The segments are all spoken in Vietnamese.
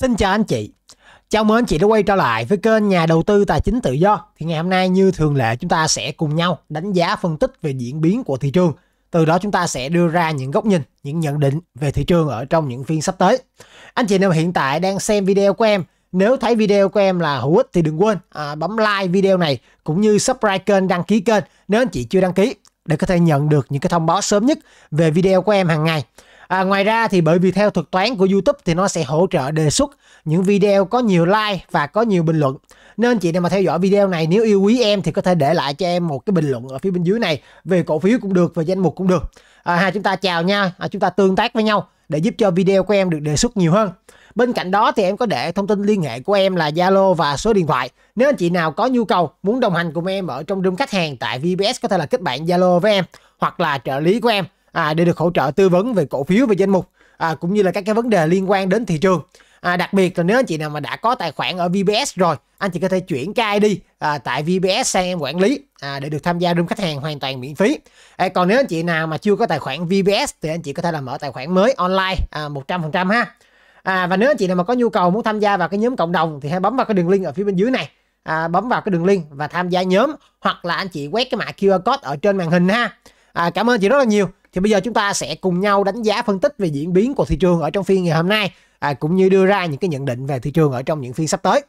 Xin chào anh chị. Chào mừng anh chị đã quay trở lại với kênh nhà đầu tư tài chính tự do. Thì ngày hôm nay như thường lệ chúng ta sẽ cùng nhau đánh giá phân tích về diễn biến của thị trường. Từ đó chúng ta sẽ đưa ra những góc nhìn, những nhận định về thị trường ở trong những phiên sắp tới. Anh chị nào hiện tại đang xem video của em, nếu thấy video của em là hữu ích thì đừng quên à, bấm like video này cũng như subscribe kênh, đăng ký kênh nếu anh chị chưa đăng ký để có thể nhận được những cái thông báo sớm nhất về video của em hàng ngày. À, ngoài ra thì bởi vì theo thuật toán của YouTube thì nó sẽ hỗ trợ đề xuất những video có nhiều like và có nhiều bình luận. Nên chị nào mà theo dõi video này nếu yêu quý em thì có thể để lại cho em một cái bình luận ở phía bên dưới này về cổ phiếu cũng được, về danh mục cũng được. À, hai chúng ta chào nha, à, chúng ta tương tác với nhau để giúp cho video của em được đề xuất nhiều hơn. Bên cạnh đó thì em có để thông tin liên hệ của em là Zalo và số điện thoại. Nếu anh chị nào có nhu cầu muốn đồng hành cùng em ở trong room khách hàng tại VBS có thể là kết bạn Zalo với em hoặc là trợ lý của em à, để được hỗ trợ tư vấn về cổ phiếu và danh mục à, cũng như là các cái vấn đề liên quan đến thị trường à, đặc biệt là nếu anh chị nào mà đã có tài khoản ở VBS rồi anh chị có thể chuyển cái ID à, tại VBS sang em quản lý à, để được tham gia room khách hàng hoàn toàn miễn phí à, còn nếu anh chị nào mà chưa có tài khoản VBS thì anh chị có thể là mở tài khoản mới online à, 100% ha à, và nếu anh chị nào mà có nhu cầu muốn tham gia vào cái nhóm cộng đồng thì hãy bấm vào cái đường link ở phía bên dưới này à, bấm vào cái đường link và tham gia nhóm hoặc là anh chị quét cái mã QR code ở trên màn hình ha à, cảm ơn chị rất là nhiều thì bây giờ chúng ta sẽ cùng nhau đánh giá phân tích về diễn biến của thị trường ở trong phiên ngày hôm nay à, cũng như đưa ra những cái nhận định về thị trường ở trong những phiên sắp tới.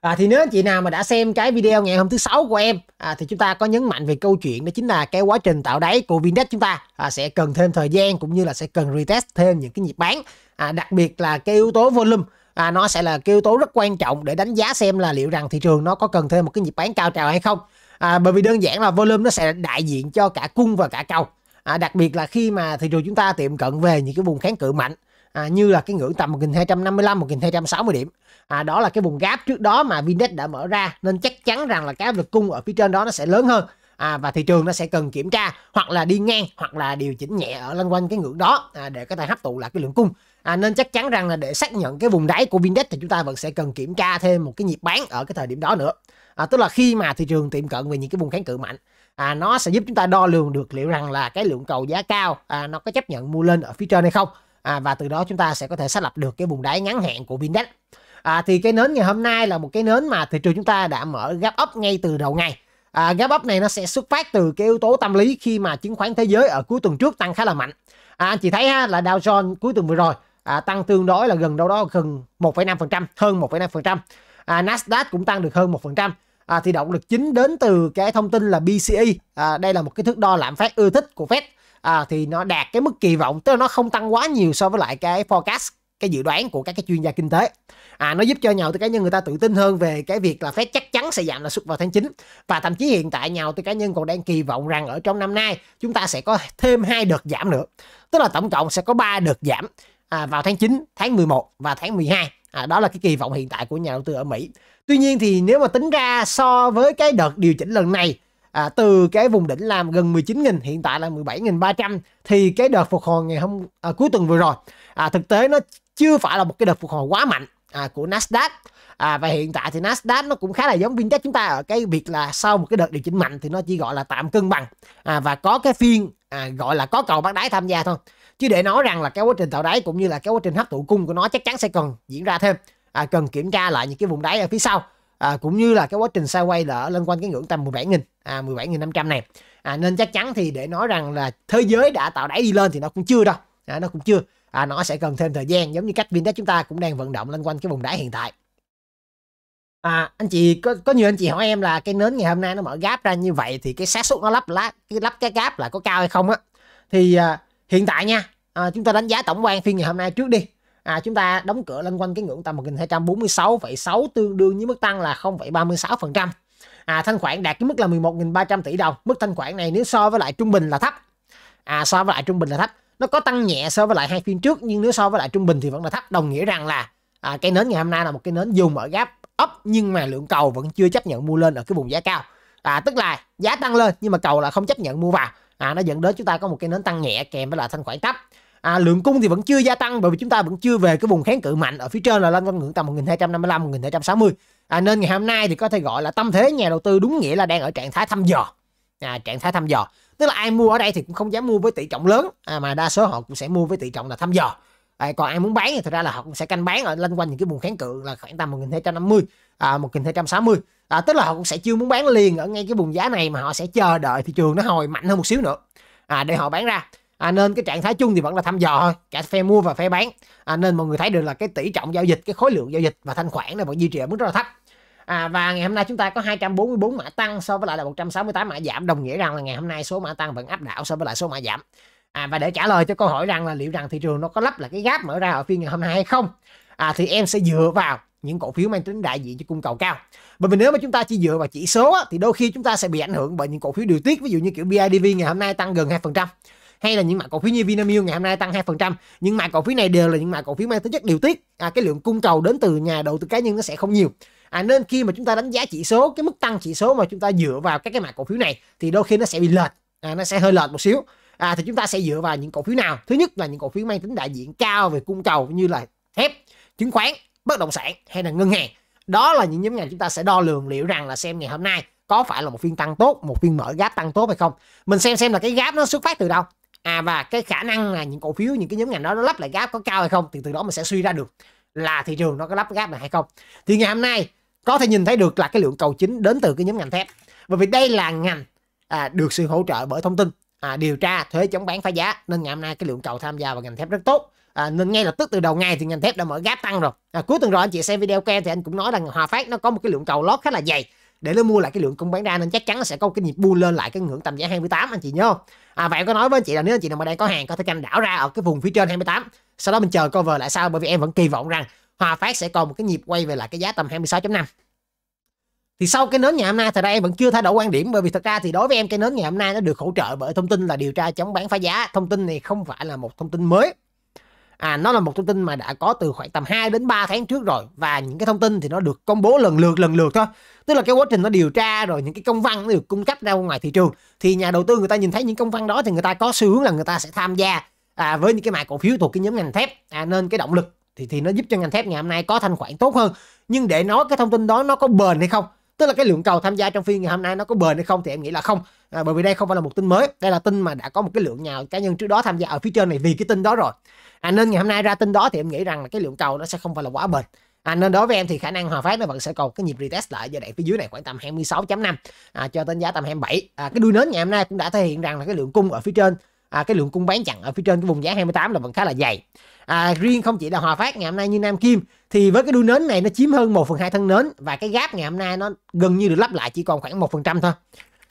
À, thì nếu chị nào mà đã xem cái video ngày hôm thứ sáu của em à, thì chúng ta có nhấn mạnh về câu chuyện đó chính là cái quá trình tạo đáy của VNDAX chúng ta à, sẽ cần thêm thời gian cũng như là sẽ cần retest thêm những cái nhịp bán à, đặc biệt là cái yếu tố volume à, nó sẽ là cái yếu tố rất quan trọng để đánh giá xem là liệu rằng thị trường nó có cần thêm một cái nhịp bán cao trào hay không à, bởi vì đơn giản là volume nó sẽ đại diện cho cả cung và cả cầu à, đặc biệt là khi mà thị trường chúng ta tiệm cận về những cái vùng kháng cự mạnh à, như là cái ngưỡng tầm 1255 1260 điểm à, đó là cái vùng gap trước đó mà Vindex đã mở ra nên chắc chắn rằng là cái áp lực cung ở phía trên đó nó sẽ lớn hơn à, và thị trường nó sẽ cần kiểm tra hoặc là đi ngang hoặc là điều chỉnh nhẹ ở lân quanh cái ngưỡng đó à, để có thể hấp thụ lại cái lượng cung à, nên chắc chắn rằng là để xác nhận cái vùng đáy của Vindex thì chúng ta vẫn sẽ cần kiểm tra thêm một cái nhịp bán ở cái thời điểm đó nữa à, tức là khi mà thị trường tiệm cận về những cái vùng kháng cự mạnh à, nó sẽ giúp chúng ta đo lường được liệu rằng là cái lượng cầu giá cao à, nó có chấp nhận mua lên ở phía trên hay không à, và từ đó chúng ta sẽ có thể xác lập được cái vùng đáy ngắn hạn của Vindex. à, thì cái nến ngày hôm nay là một cái nến mà thị trường chúng ta đã mở gap up ngay từ đầu ngày à, gap up này nó sẽ xuất phát từ cái yếu tố tâm lý khi mà chứng khoán thế giới ở cuối tuần trước tăng khá là mạnh à, anh chị thấy ha, là Dow Jones cuối tuần vừa rồi à, tăng tương đối là gần đâu đó gần 1,5% hơn 1,5% à, Nasdaq cũng tăng được hơn 1% à, thì động lực chính đến từ cái thông tin là BCE à, đây là một cái thước đo lạm phát ưa thích của Fed à, thì nó đạt cái mức kỳ vọng tức là nó không tăng quá nhiều so với lại cái forecast cái dự đoán của các cái chuyên gia kinh tế à nó giúp cho nhau đầu tư cá nhân người ta tự tin hơn về cái việc là Fed chắc chắn sẽ giảm lãi suất vào tháng 9 và thậm chí hiện tại nhau đầu tư cá nhân còn đang kỳ vọng rằng ở trong năm nay chúng ta sẽ có thêm hai đợt giảm nữa tức là tổng cộng sẽ có 3 đợt giảm à, vào tháng 9, tháng 11 và tháng 12 à, đó là cái kỳ vọng hiện tại của nhà đầu tư ở Mỹ tuy nhiên thì nếu mà tính ra so với cái đợt điều chỉnh lần này à, từ cái vùng đỉnh làm gần 19.000 hiện tại là 17.300 thì cái đợt phục hồi ngày hôm à, cuối tuần vừa rồi à, thực tế nó chưa phải là một cái đợt phục hồi quá mạnh à, của Nasdaq à, và hiện tại thì Nasdaq nó cũng khá là giống VinTech chúng ta ở cái việc là sau một cái đợt điều chỉnh mạnh thì nó chỉ gọi là tạm cân bằng à, và có cái phiên à, gọi là có cầu bác đáy tham gia thôi chứ để nói rằng là cái quá trình tạo đáy cũng như là cái quá trình hấp thụ cung của nó chắc chắn sẽ cần diễn ra thêm à, cần kiểm tra lại những cái vùng đáy ở phía sau à, cũng như là cái quá trình sideways là ở lên quanh cái ngưỡng tầm 17.000 à, 17.500 này à, nên chắc chắn thì để nói rằng là thế giới đã tạo đáy đi lên thì nó cũng chưa đâu à, nó cũng chưa à, nó sẽ cần thêm thời gian giống như cách Vindex chúng ta cũng đang vận động lên quanh cái vùng đáy hiện tại à, anh chị có có nhiều anh chị hỏi em là cái nến ngày hôm nay nó mở gáp ra như vậy thì cái xác suất nó lắp lá cái lắp cái gáp là có cao hay không á thì à, hiện tại nha à, chúng ta đánh giá tổng quan phiên ngày hôm nay trước đi à, chúng ta đóng cửa lên quanh cái ngưỡng tầm 1246,6 tương đương với mức tăng là 0,36% à, thanh khoản đạt cái mức là 11.300 tỷ đồng mức thanh khoản này nếu so với lại trung bình là thấp à, so với lại trung bình là thấp nó có tăng nhẹ so với lại hai phiên trước nhưng nếu so với lại trung bình thì vẫn là thấp đồng nghĩa rằng là à, cái nến ngày hôm nay là một cái nến dùng ở gap up nhưng mà lượng cầu vẫn chưa chấp nhận mua lên ở cái vùng giá cao à, tức là giá tăng lên nhưng mà cầu là không chấp nhận mua vào à, nó dẫn đến chúng ta có một cái nến tăng nhẹ kèm với lại thanh khoản thấp à, lượng cung thì vẫn chưa gia tăng bởi vì chúng ta vẫn chưa về cái vùng kháng cự mạnh ở phía trên là lên con ngưỡng tầm 1255 1260 à, nên ngày hôm nay thì có thể gọi là tâm thế nhà đầu tư đúng nghĩa là đang ở trạng thái thăm dò à, trạng thái thăm dò tức là ai mua ở đây thì cũng không dám mua với tỷ trọng lớn à, mà đa số họ cũng sẽ mua với tỷ trọng là thăm dò à, còn ai muốn bán thì thật ra là họ cũng sẽ canh bán ở lên quanh những cái vùng kháng cự là khoảng tầm 1250 à, 1260 à, tức là họ cũng sẽ chưa muốn bán liền ở ngay cái vùng giá này mà họ sẽ chờ đợi thị trường nó hồi mạnh hơn một xíu nữa à, để họ bán ra à, nên cái trạng thái chung thì vẫn là thăm dò thôi cả phe mua và phe bán à, nên mọi người thấy được là cái tỷ trọng giao dịch cái khối lượng giao dịch và thanh khoản là vẫn duy trì ở mức rất là thấp À, và ngày hôm nay chúng ta có 244 mã tăng so với lại là 168 mã giảm đồng nghĩa rằng là ngày hôm nay số mã tăng vẫn áp đảo so với lại số mã giảm à, và để trả lời cho câu hỏi rằng là liệu rằng thị trường nó có lắp là cái gáp mở ra ở phiên ngày hôm nay hay không à, thì em sẽ dựa vào những cổ phiếu mang tính đại diện cho cung cầu cao bởi vì nếu mà chúng ta chỉ dựa vào chỉ số thì đôi khi chúng ta sẽ bị ảnh hưởng bởi những cổ phiếu điều tiết ví dụ như kiểu BIDV ngày hôm nay tăng gần 2% hay là những mã cổ phiếu như Vinamilk ngày hôm nay tăng 2%. nhưng mã cổ phiếu này đều là những mã cổ phiếu mang tính chất điều tiết. À, cái lượng cung cầu đến từ nhà đầu tư cá nhân nó sẽ không nhiều. À, nên khi mà chúng ta đánh giá chỉ số, cái mức tăng chỉ số mà chúng ta dựa vào các cái mã cổ phiếu này thì đôi khi nó sẽ bị lệch, à, nó sẽ hơi lệch một xíu à, thì chúng ta sẽ dựa vào những cổ phiếu nào thứ nhất là những cổ phiếu mang tính đại diện cao về cung cầu như là thép chứng khoán bất động sản hay là ngân hàng đó là những nhóm ngành chúng ta sẽ đo lường liệu rằng là xem ngày hôm nay có phải là một phiên tăng tốt một phiên mở gáp tăng tốt hay không mình xem xem là cái gáp nó xuất phát từ đâu à và cái khả năng là những cổ phiếu những cái nhóm ngành đó nó lắp lại gáp có cao hay không thì từ đó mình sẽ suy ra được là thị trường nó có lắp gáp này hay không thì ngày hôm nay có thể nhìn thấy được là cái lượng cầu chính đến từ cái nhóm ngành thép bởi vì đây là ngành à, được sự hỗ trợ bởi thông tin à, điều tra thuế chống bán phá giá nên ngày hôm nay cái lượng cầu tham gia vào ngành thép rất tốt à, nên ngay lập tức từ đầu ngày thì ngành thép đã mở gáp tăng rồi à, cuối tuần rồi anh chị xem video của thì anh cũng nói rằng hòa phát nó có một cái lượng cầu lót khá là dày để nó mua lại cái lượng cung bán ra nên chắc chắn nó sẽ có cái nhịp bull lên lại cái ngưỡng tầm giá 28 anh chị nhớ không? À, và có nói với anh chị là nếu anh chị nào mà đang có hàng có thể canh đảo ra ở cái vùng phía trên 28 sau đó mình chờ cover lại sao bởi vì em vẫn kỳ vọng rằng Hòa Phát sẽ còn một cái nhịp quay về lại cái giá tầm 26.5 thì sau cái nến ngày hôm nay thì ra em vẫn chưa thay đổi quan điểm bởi vì thật ra thì đối với em cái nến ngày hôm nay nó được hỗ trợ bởi thông tin là điều tra chống bán phá giá thông tin này không phải là một thông tin mới à nó là một thông tin mà đã có từ khoảng tầm 2 đến 3 tháng trước rồi và những cái thông tin thì nó được công bố lần lượt lần lượt thôi tức là cái quá trình nó điều tra rồi những cái công văn nó được cung cấp ra ngoài thị trường thì nhà đầu tư người ta nhìn thấy những công văn đó thì người ta có xu hướng là người ta sẽ tham gia à, với những cái mã cổ phiếu thuộc cái nhóm ngành thép à, nên cái động lực thì thì nó giúp cho ngành thép ngày hôm nay có thanh khoản tốt hơn nhưng để nói cái thông tin đó nó có bền hay không tức là cái lượng cầu tham gia trong phiên ngày hôm nay nó có bền hay không thì em nghĩ là không à, bởi vì đây không phải là một tin mới đây là tin mà đã có một cái lượng nhà cá nhân trước đó tham gia ở phía trên này vì cái tin đó rồi à, nên ngày hôm nay ra tin đó thì em nghĩ rằng là cái lượng cầu nó sẽ không phải là quá bền À, nên đối với em thì khả năng Hòa Phát nó vẫn sẽ còn cái nhịp retest lại giai đoạn phía dưới này khoảng tầm 26.5 à, cho đến giá tầm 27. À, cái đuôi nến ngày hôm nay cũng đã thể hiện rằng là cái lượng cung ở phía trên à, cái lượng cung bán chặn ở phía trên cái vùng giá 28 là vẫn khá là dày à, riêng không chỉ là Hòa Phát ngày hôm nay như Nam Kim thì với cái đuôi nến này nó chiếm hơn 1 phần hai thân nến và cái gáp ngày hôm nay nó gần như được lắp lại chỉ còn khoảng 1% thôi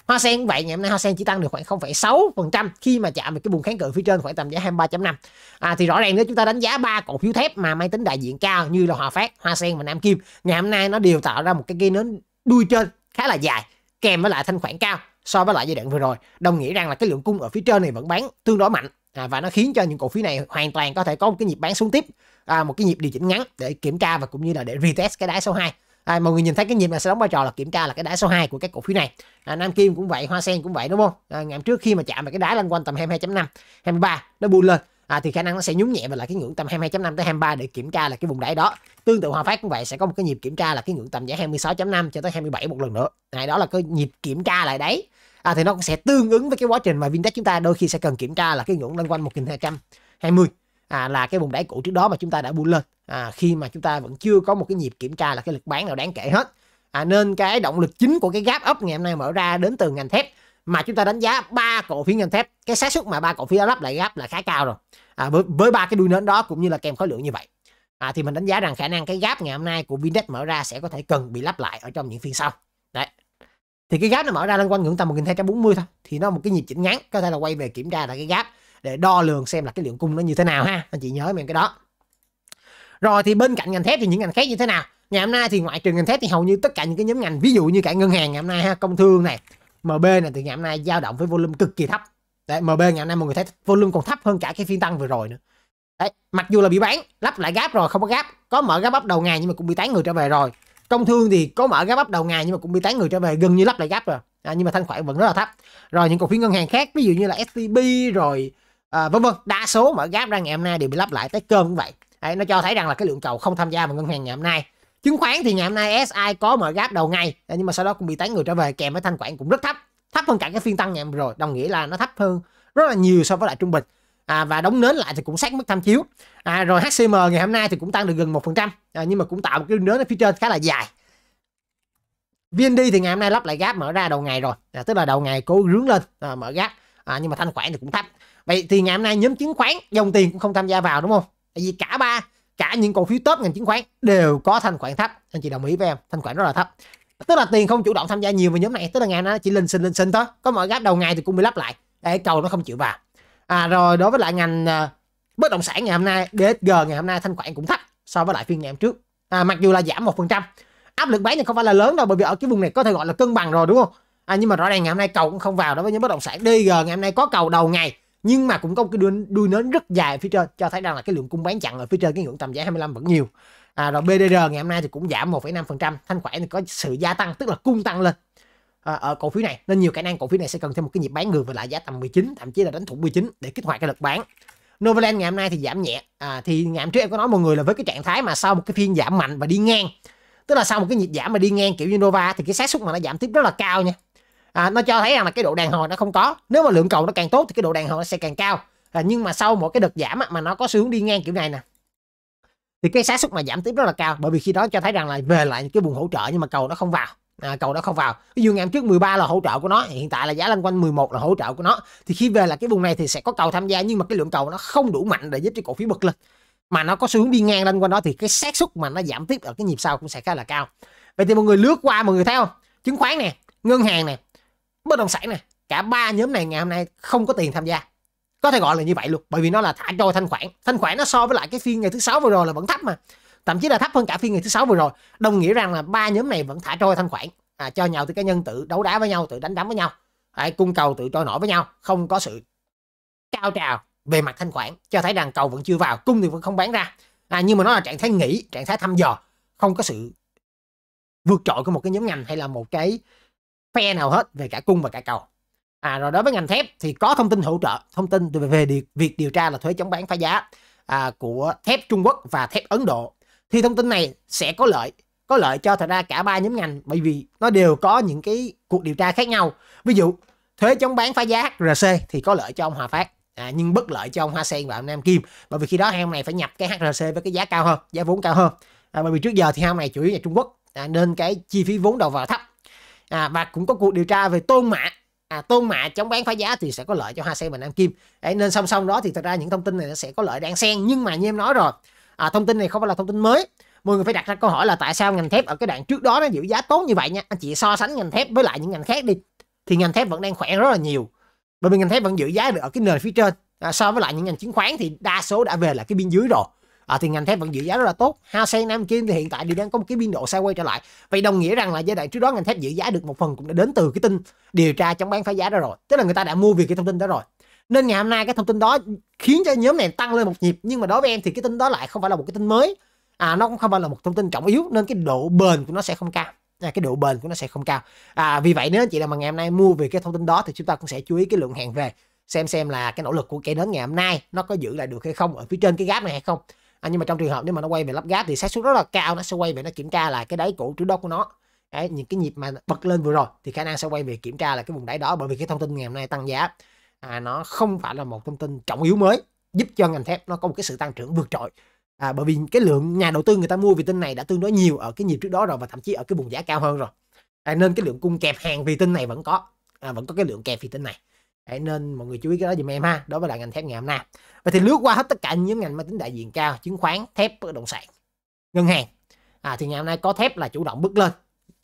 Hoa sen cũng vậy ngày hôm nay Hoa sen chỉ tăng được khoảng 0,6% khi mà chạm về cái vùng kháng cự phía trên khoảng tầm giá 23.5. À, thì rõ ràng nếu chúng ta đánh giá ba cổ phiếu thép mà máy tính đại diện cao như là Hòa Phát, Hoa sen và Nam Kim, ngày hôm nay nó đều tạo ra một cái cây nến đuôi trên khá là dài kèm với lại thanh khoản cao so với lại giai đoạn vừa rồi đồng nghĩa rằng là cái lượng cung ở phía trên này vẫn bán tương đối mạnh à, và nó khiến cho những cổ phiếu này hoàn toàn có thể có một cái nhịp bán xuống tiếp à, một cái nhịp điều chỉnh ngắn để kiểm tra và cũng như là để retest cái đáy số 2 à, mọi người nhìn thấy cái nhịp này sẽ đóng vai trò là kiểm tra là cái đáy số 2 của các cổ phiếu này à, Nam Kim cũng vậy Hoa Sen cũng vậy đúng không à, ngày trước khi mà chạm vào cái đáy lên quanh tầm 22.5 23 nó buôn lên à, thì khả năng nó sẽ nhún nhẹ về lại cái ngưỡng tầm 22.5 tới 23 để kiểm tra là cái vùng đáy đó tương tự Hòa Phát cũng vậy sẽ có một cái nhịp kiểm tra là cái ngưỡng tầm giá 26.5 cho tới 27 một lần nữa này đó là cái nhịp kiểm tra lại đấy à, thì nó cũng sẽ tương ứng với cái quá trình mà Vindex chúng ta đôi khi sẽ cần kiểm tra là cái ngưỡng loanh quanh 1220 à, là cái vùng đáy cũ trước đó mà chúng ta đã buôn lên à, khi mà chúng ta vẫn chưa có một cái nhịp kiểm tra là cái lực bán nào đáng kể hết à, nên cái động lực chính của cái gap up ngày hôm nay mở ra đến từ ngành thép mà chúng ta đánh giá ba cổ phiếu ngành thép cái xác suất mà ba cổ phiếu đó lắp lại gáp là khá cao rồi à, với ba cái đuôi nến đó cũng như là kèm khối lượng như vậy à, thì mình đánh giá rằng khả năng cái gáp ngày hôm nay của Vindex mở ra sẽ có thể cần bị lắp lại ở trong những phiên sau đấy thì cái gáp nó mở ra lên quanh ngưỡng tầm 1240 thôi thì nó một cái nhịp chỉnh ngắn có thể là quay về kiểm tra lại cái gáp để đo lường xem là cái lượng cung nó như thế nào ha anh chị nhớ mình cái đó rồi thì bên cạnh ngành thép thì những ngành khác như thế nào ngày hôm nay thì ngoại trừ ngành thép thì hầu như tất cả những cái nhóm ngành ví dụ như cả ngân hàng ngày hôm nay ha công thương này MB này từ ngày hôm nay dao động với volume cực kỳ thấp đấy MB ngày hôm nay mọi người thấy volume còn thấp hơn cả cái phiên tăng vừa rồi nữa đấy mặc dù là bị bán lắp lại gáp rồi không có gáp có mở gáp bắp đầu ngày nhưng mà cũng bị tán người trở về rồi công thương thì có mở gáp bắp đầu ngày nhưng mà cũng bị tán người trở về gần như lắp lại gáp rồi à, nhưng mà thanh khoản vẫn rất là thấp rồi những cổ phiếu ngân hàng khác ví dụ như là STB rồi à, vân vân đa số mở gáp ra ngày hôm nay đều bị lắp lại tới cơm cũng vậy đấy, nó cho thấy rằng là cái lượng cầu không tham gia vào ngân hàng ngày hôm nay chứng khoán thì ngày hôm nay SI có mở gáp đầu ngày nhưng mà sau đó cũng bị tán người trở về kèm với thanh khoản cũng rất thấp thấp hơn cả cái phiên tăng ngày hôm rồi đồng nghĩa là nó thấp hơn rất là nhiều so với lại trung bình à, và đóng nến lại thì cũng sát mức tham chiếu à, rồi HCM ngày hôm nay thì cũng tăng được gần một phần trăm à, nhưng mà cũng tạo một cái nến ở phía trên khá là dài VND thì ngày hôm nay lắp lại gáp mở ra đầu ngày rồi à, tức là đầu ngày cố rướng lên à, mở gáp à, nhưng mà thanh khoản thì cũng thấp vậy thì ngày hôm nay nhóm chứng khoán dòng tiền cũng không tham gia vào đúng không tại vì cả ba cả những cổ phiếu top ngành chứng khoán đều có thanh khoản thấp anh chị đồng ý với em thanh khoản rất là thấp tức là tiền không chủ động tham gia nhiều vào nhóm này tức là ngày nó chỉ linh sinh linh sinh thôi có mọi gáp đầu ngày thì cũng bị lắp lại để cầu nó không chịu vào à rồi đối với lại ngành à, bất động sản ngày hôm nay DSG ngày hôm nay thanh khoản cũng thấp so với lại phiên ngày hôm trước à, mặc dù là giảm một phần trăm áp lực bán thì không phải là lớn đâu bởi vì ở cái vùng này có thể gọi là cân bằng rồi đúng không à, nhưng mà rõ ràng ngày hôm nay cầu cũng không vào đối với nhóm bất động sản DG ngày hôm nay có cầu đầu ngày nhưng mà cũng có một cái đuôi, đuôi nến rất dài phía trên cho thấy rằng là cái lượng cung bán chặn ở phía trên cái ngưỡng tầm giá 25 vẫn nhiều à, rồi BDR ngày hôm nay thì cũng giảm 1,5% thanh khoản thì có sự gia tăng tức là cung tăng lên à, ở cổ phiếu này nên nhiều khả năng cổ phiếu này sẽ cần thêm một cái nhịp bán ngược về lại giá tầm 19 thậm chí là đánh thủng 19 để kích hoạt cái lực bán Novaland ngày hôm nay thì giảm nhẹ à, thì ngày hôm trước em có nói mọi người là với cái trạng thái mà sau một cái phiên giảm mạnh và đi ngang tức là sau một cái nhịp giảm mà đi ngang kiểu như Nova thì cái xác suất mà nó giảm tiếp rất là cao nha à, nó cho thấy rằng là cái độ đàn hồi nó không có nếu mà lượng cầu nó càng tốt thì cái độ đàn hồi nó sẽ càng cao à, nhưng mà sau một cái đợt giảm mà nó có xu hướng đi ngang kiểu này nè thì cái xác suất mà giảm tiếp rất là cao bởi vì khi đó cho thấy rằng là về lại cái vùng hỗ trợ nhưng mà cầu nó không vào à, cầu nó không vào ví dụ ngày hôm trước 13 là hỗ trợ của nó hiện tại là giá lên quanh 11 là hỗ trợ của nó thì khi về là cái vùng này thì sẽ có cầu tham gia nhưng mà cái lượng cầu nó không đủ mạnh để giúp cho cổ phiếu bật lên mà nó có xu hướng đi ngang lên quanh đó thì cái xác suất mà nó giảm tiếp ở cái nhịp sau cũng sẽ khá là cao vậy thì mọi người lướt qua mọi người theo chứng khoán nè ngân hàng nè bất động sản này cả ba nhóm này ngày hôm nay không có tiền tham gia có thể gọi là như vậy luôn bởi vì nó là thả trôi thanh khoản thanh khoản nó so với lại cái phiên ngày thứ sáu vừa rồi là vẫn thấp mà thậm chí là thấp hơn cả phiên ngày thứ sáu vừa rồi đồng nghĩa rằng là ba nhóm này vẫn thả trôi thanh khoản à, cho nhau từ cá nhân tự đấu đá với nhau tự đánh đấm với nhau Đấy, cung cầu tự trôi nổi với nhau không có sự cao trào về mặt thanh khoản cho thấy rằng cầu vẫn chưa vào cung thì vẫn không bán ra à, nhưng mà nó là trạng thái nghỉ trạng thái thăm dò không có sự vượt trội của một cái nhóm ngành hay là một cái phe nào hết về cả cung và cả cầu à rồi đối với ngành thép thì có thông tin hỗ trợ thông tin về việc, việc điều tra là thuế chống bán phá giá à, của thép Trung Quốc và thép Ấn Độ thì thông tin này sẽ có lợi có lợi cho thật ra cả ba nhóm ngành bởi vì nó đều có những cái cuộc điều tra khác nhau ví dụ thuế chống bán phá giá HRC thì có lợi cho ông Hòa Phát à, nhưng bất lợi cho ông Hoa Sen và ông Nam Kim bởi vì khi đó hai ông này phải nhập cái HRC với cái giá cao hơn giá vốn cao hơn à, bởi vì trước giờ thì hai ông này chủ yếu là Trung Quốc à, nên cái chi phí vốn đầu vào thấp à, và cũng có cuộc điều tra về tôn mạ à, tôn mạ chống bán phá giá thì sẽ có lợi cho hoa sen và nam kim Đấy, nên song song đó thì thật ra những thông tin này nó sẽ có lợi đang xen nhưng mà như em nói rồi à, thông tin này không phải là thông tin mới mọi người phải đặt ra câu hỏi là tại sao ngành thép ở cái đoạn trước đó nó giữ giá tốt như vậy nha anh chị so sánh ngành thép với lại những ngành khác đi thì ngành thép vẫn đang khỏe rất là nhiều bởi vì ngành thép vẫn giữ giá được ở cái nền phía trên à, so với lại những ngành chứng khoán thì đa số đã về là cái biên dưới rồi à, thì ngành thép vẫn giữ giá rất là tốt Hasei Nam Kim thì hiện tại thì đang có một cái biên độ quay trở lại vậy đồng nghĩa rằng là giai đoạn trước đó ngành thép giữ giá được một phần cũng đã đến từ cái tin điều tra chống bán phá giá đó rồi tức là người ta đã mua vì cái thông tin đó rồi nên ngày hôm nay cái thông tin đó khiến cho nhóm này tăng lên một nhịp nhưng mà đối với em thì cái tin đó lại không phải là một cái tin mới à nó cũng không phải là một thông tin trọng yếu nên cái độ bền của nó sẽ không cao à, cái độ bền của nó sẽ không cao à, vì vậy nếu anh chị nào mà ngày hôm nay mua về cái thông tin đó thì chúng ta cũng sẽ chú ý cái lượng hàng về xem xem là cái nỗ lực của cây đến ngày hôm nay nó có giữ lại được hay không ở phía trên cái gáp này hay không à, nhưng mà trong trường hợp nếu mà nó quay về lắp gáp thì xác suất rất là cao nó sẽ quay về nó kiểm tra lại cái đáy cũ trước đó của nó Đấy, những cái nhịp mà bật lên vừa rồi thì khả năng sẽ quay về kiểm tra là cái vùng đáy đó bởi vì cái thông tin ngày hôm nay tăng giá à, nó không phải là một thông tin trọng yếu mới giúp cho ngành thép nó có một cái sự tăng trưởng vượt trội à, bởi vì cái lượng nhà đầu tư người ta mua vì tin này đã tương đối nhiều ở cái nhịp trước đó rồi và thậm chí ở cái vùng giá cao hơn rồi à, nên cái lượng cung kẹp hàng vì tin này vẫn có à, vẫn có cái lượng kẹp vì tin này hãy nên mọi người chú ý cái đó dùm em ha đó mới là ngành thép ngày hôm nay vậy thì lướt qua hết tất cả những ngành mang tính đại diện cao chứng khoán thép bất động sản ngân hàng à, thì ngày hôm nay có thép là chủ động bước lên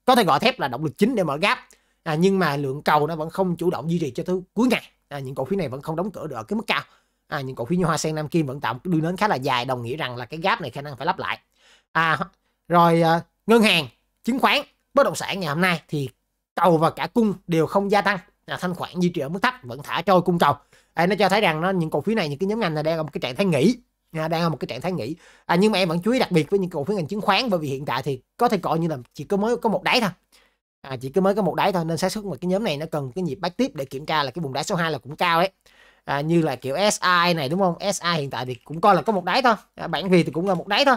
có thể gọi thép là động lực chính để mở gáp. à, nhưng mà lượng cầu nó vẫn không chủ động duy trì cho tới cuối ngày à, những cổ phiếu này vẫn không đóng cửa được ở cái mức cao à, những cổ phiếu như hoa sen nam kim vẫn tạo đưa cái nến khá là dài đồng nghĩa rằng là cái gáp này khả năng phải lắp lại à, rồi à, ngân hàng chứng khoán bất động sản ngày hôm nay thì cầu và cả cung đều không gia tăng à, thanh khoản duy trì ở mức thấp vẫn thả trôi cung cầu à, nó cho thấy rằng nó những cổ phiếu này những cái nhóm ngành này đang ở một cái trạng thái nghỉ à, đang ở một cái trạng thái nghỉ à, nhưng mà em vẫn chú ý đặc biệt với những cổ phiếu ngành chứng khoán bởi vì hiện tại thì có thể coi như là chỉ có mới có một đáy thôi à, chỉ có mới có một đáy thôi nên xác suất mà cái nhóm này nó cần cái nhịp back tiếp để kiểm tra là cái vùng đáy số 2 là cũng cao đấy à, như là kiểu SI này đúng không SI hiện tại thì cũng coi là có một đáy thôi à, bản vì thì cũng là một đáy thôi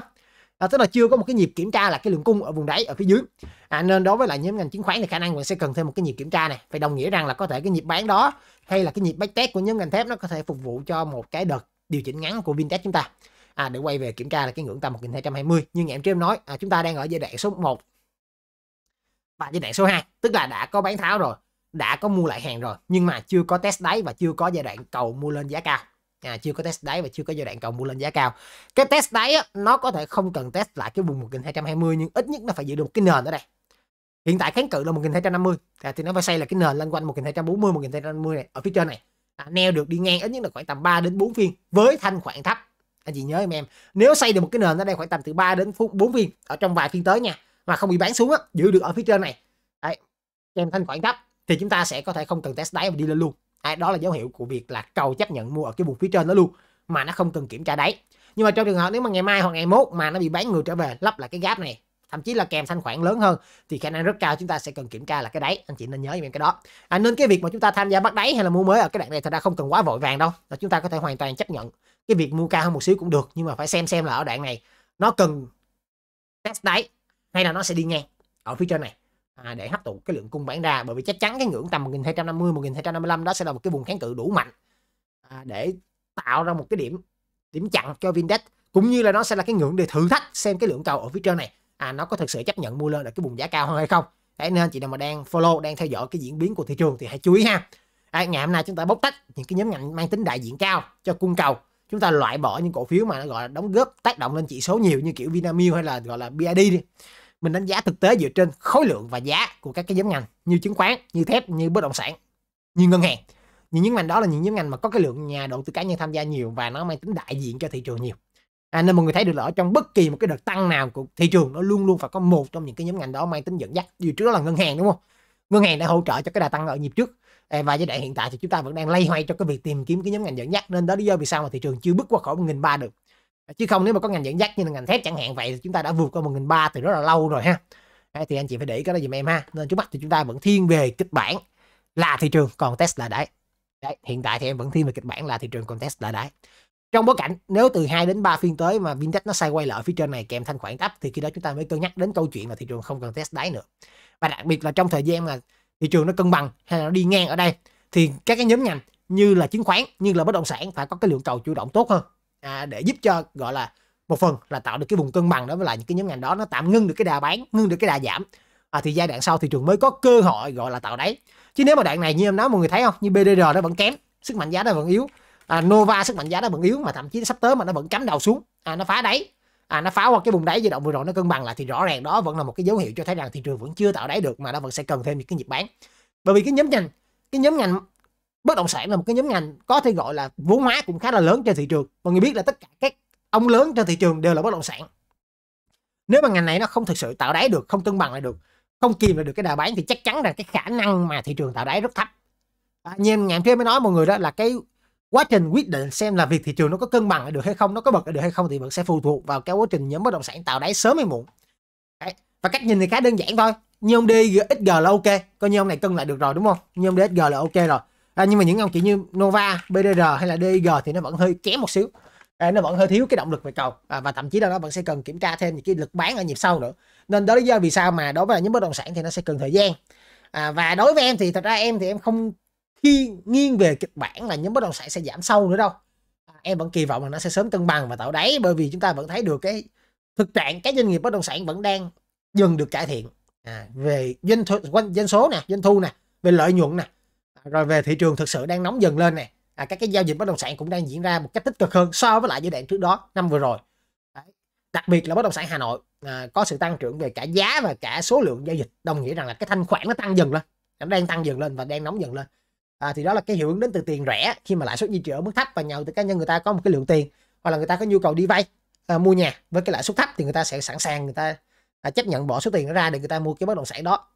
à, tức là chưa có một cái nhịp kiểm tra là cái lượng cung ở vùng đáy ở phía dưới à, nên đối với lại nhóm ngành chứng khoán thì khả năng mình sẽ cần thêm một cái nhịp kiểm tra này phải đồng nghĩa rằng là có thể cái nhịp bán đó hay là cái nhịp bán test của nhóm ngành thép nó có thể phục vụ cho một cái đợt điều chỉnh ngắn của Vintech chúng ta à, để quay về kiểm tra là cái ngưỡng tầm 1220 như ngày em trước nói à, chúng ta đang ở giai đoạn số 1 và giai đoạn số 2 tức là đã có bán tháo rồi đã có mua lại hàng rồi nhưng mà chưa có test đáy và chưa có giai đoạn cầu mua lên giá cao à, chưa có test đáy và chưa có giai đoạn cầu mua lên giá cao cái test đáy á, nó có thể không cần test lại cái vùng 1220 nhưng ít nhất nó phải giữ được một cái nền ở đây hiện tại kháng cự là 1250 à, thì nó phải xây là cái nền lên quanh 1240 1250 này ở phía trên này à, neo được đi ngang ít nhất là khoảng tầm 3 đến 4 phiên với thanh khoản thấp anh chị nhớ em em nếu xây được một cái nền ở đây khoảng tầm từ 3 đến 4 phiên ở trong vài phiên tới nha mà không bị bán xuống á giữ được ở phía trên này Đấy, kèm thanh khoản thấp thì chúng ta sẽ có thể không cần test đáy và đi lên luôn Đấy, đó là dấu hiệu của việc là cầu chấp nhận mua ở cái vùng phía trên đó luôn mà nó không cần kiểm tra đáy nhưng mà trong trường hợp nếu mà ngày mai hoặc ngày mốt mà nó bị bán ngược trở về lắp lại cái gáp này thậm chí là kèm thanh khoản lớn hơn thì khả năng rất cao chúng ta sẽ cần kiểm tra là cái đáy anh chị nên nhớ em cái đó à, nên cái việc mà chúng ta tham gia bắt đáy hay là mua mới ở cái đoạn này thật ra không cần quá vội vàng đâu là chúng ta có thể hoàn toàn chấp nhận cái việc mua cao hơn một xíu cũng được nhưng mà phải xem xem là ở đoạn này nó cần test đáy hay là nó sẽ đi ngang ở phía trên này à, để hấp thụ cái lượng cung bán ra bởi vì chắc chắn cái ngưỡng tầm 1250 1255 đó sẽ là một cái vùng kháng cự đủ mạnh à, để tạo ra một cái điểm điểm chặn cho Vindex cũng như là nó sẽ là cái ngưỡng để thử thách xem cái lượng cầu ở phía trên này à nó có thực sự chấp nhận mua lên ở cái vùng giá cao hơn hay không thế nên chị nào mà đang follow đang theo dõi cái diễn biến của thị trường thì hãy chú ý ha à, ngày hôm nay chúng ta bóc tách những cái nhóm ngành mang tính đại diện cao cho cung cầu chúng ta loại bỏ những cổ phiếu mà nó gọi là đóng góp tác động lên chỉ số nhiều như kiểu Vinamilk hay là gọi là BID đi mình đánh giá thực tế dựa trên khối lượng và giá của các cái nhóm ngành như chứng khoán như thép như bất động sản như ngân hàng những nhóm ngành đó là những nhóm ngành mà có cái lượng nhà đầu tư cá nhân tham gia nhiều và nó mang tính đại diện cho thị trường nhiều à, nên mọi người thấy được là ở trong bất kỳ một cái đợt tăng nào của thị trường nó luôn luôn phải có một trong những cái nhóm ngành đó mang tính dẫn dắt dù trước đó là ngân hàng đúng không ngân hàng đã hỗ trợ cho cái đà tăng ở nhịp trước à, và giai đoạn hiện tại thì chúng ta vẫn đang lay hoay cho cái việc tìm kiếm cái nhóm ngành dẫn dắt nên đó lý do vì sao mà thị trường chưa bước qua khỏi một nghìn ba được Ờ, chứ không nếu mà có ngành dẫn dắt như là ngành thép chẳng hạn vậy thì chúng ta đã vượt qua một nghìn ba từ rất là lâu rồi ha thì anh chị phải để ý cái đó dùm em ha nên trước mắt thì chúng ta vẫn thiên về kịch bản là thị trường còn test là đáy đấy hiện tại thì em vẫn thiên về kịch bản là thị trường còn test là đáy trong bối cảnh nếu từ 2 đến 3 phiên tới mà vintech nó sai quay lại phía trên này kèm thanh khoản thấp thì khi đó chúng ta mới cân nhắc đến câu chuyện là thị trường không cần test đáy nữa và đặc biệt là trong thời gian mà thị trường nó cân bằng hay là nó đi ngang ở đây thì các cái nhóm ngành như là chứng khoán như là bất động sản phải có cái lượng cầu chủ động tốt hơn à, để giúp cho gọi là một phần là tạo được cái vùng cân bằng đó với lại những cái nhóm ngành đó nó tạm ngưng được cái đà bán ngưng được cái đà giảm à, thì giai đoạn sau thị trường mới có cơ hội gọi là tạo đáy chứ nếu mà đoạn này như em nói mọi người thấy không như BDR nó vẫn kém sức mạnh giá nó vẫn yếu à, Nova sức mạnh giá nó vẫn yếu mà thậm chí sắp tới mà nó vẫn cắm đầu xuống à, nó phá đáy à, nó phá qua cái vùng đáy giai động vừa rồi nó cân bằng lại thì rõ ràng đó vẫn là một cái dấu hiệu cho thấy rằng thị trường vẫn chưa tạo đáy được mà nó vẫn sẽ cần thêm những cái nhịp bán bởi vì cái nhóm ngành cái nhóm ngành bất động sản là một cái nhóm ngành có thể gọi là vốn hóa cũng khá là lớn trên thị trường mọi người biết là tất cả các ông lớn trên thị trường đều là bất động sản nếu mà ngành này nó không thực sự tạo đáy được không cân bằng lại được không kìm lại được cái đà bán thì chắc chắn là cái khả năng mà thị trường tạo đáy rất thấp à, như ngày hôm trước mới nói mọi người đó là cái quá trình quyết định xem là việc thị trường nó có cân bằng lại được hay không nó có bật lại được hay không thì vẫn sẽ phụ thuộc vào cái quá trình nhóm bất động sản tạo đáy sớm hay muộn Đấy. và cách nhìn thì khá đơn giản thôi như ông DXG là ok coi như ông này cân lại được rồi đúng không như ông DXG là ok rồi à, nhưng mà những ông chỉ như Nova, BDR hay là DIG thì nó vẫn hơi kém một xíu à, nó vẫn hơi thiếu cái động lực về cầu à, và thậm chí là nó vẫn sẽ cần kiểm tra thêm những cái lực bán ở nhịp sau nữa nên đó là lý do vì sao mà đối với những bất động sản thì nó sẽ cần thời gian à, và đối với em thì thật ra em thì em không khi nghiêng về kịch bản là những bất động sản sẽ giảm sâu nữa đâu à, em vẫn kỳ vọng là nó sẽ sớm cân bằng và tạo đáy bởi vì chúng ta vẫn thấy được cái thực trạng các doanh nghiệp bất động sản vẫn đang dần được cải thiện à, về doanh thu, doanh số nè doanh thu nè về lợi nhuận nè rồi về thị trường thực sự đang nóng dần lên này à, các cái giao dịch bất động sản cũng đang diễn ra một cách tích cực hơn so với lại giai đoạn trước đó năm vừa rồi Đấy. đặc biệt là bất động sản Hà Nội à, có sự tăng trưởng về cả giá và cả số lượng giao dịch đồng nghĩa rằng là cái thanh khoản nó tăng dần lên nó đang tăng dần lên và đang nóng dần lên à, thì đó là cái hiệu ứng đến từ tiền rẻ khi mà lãi suất duy trì ở mức thấp và nhau từ cá nhân người ta có một cái lượng tiền hoặc là người ta có nhu cầu đi vay à, mua nhà với cái lãi suất thấp thì người ta sẽ sẵn sàng người ta à, chấp nhận bỏ số tiền đó ra để người ta mua cái bất động sản đó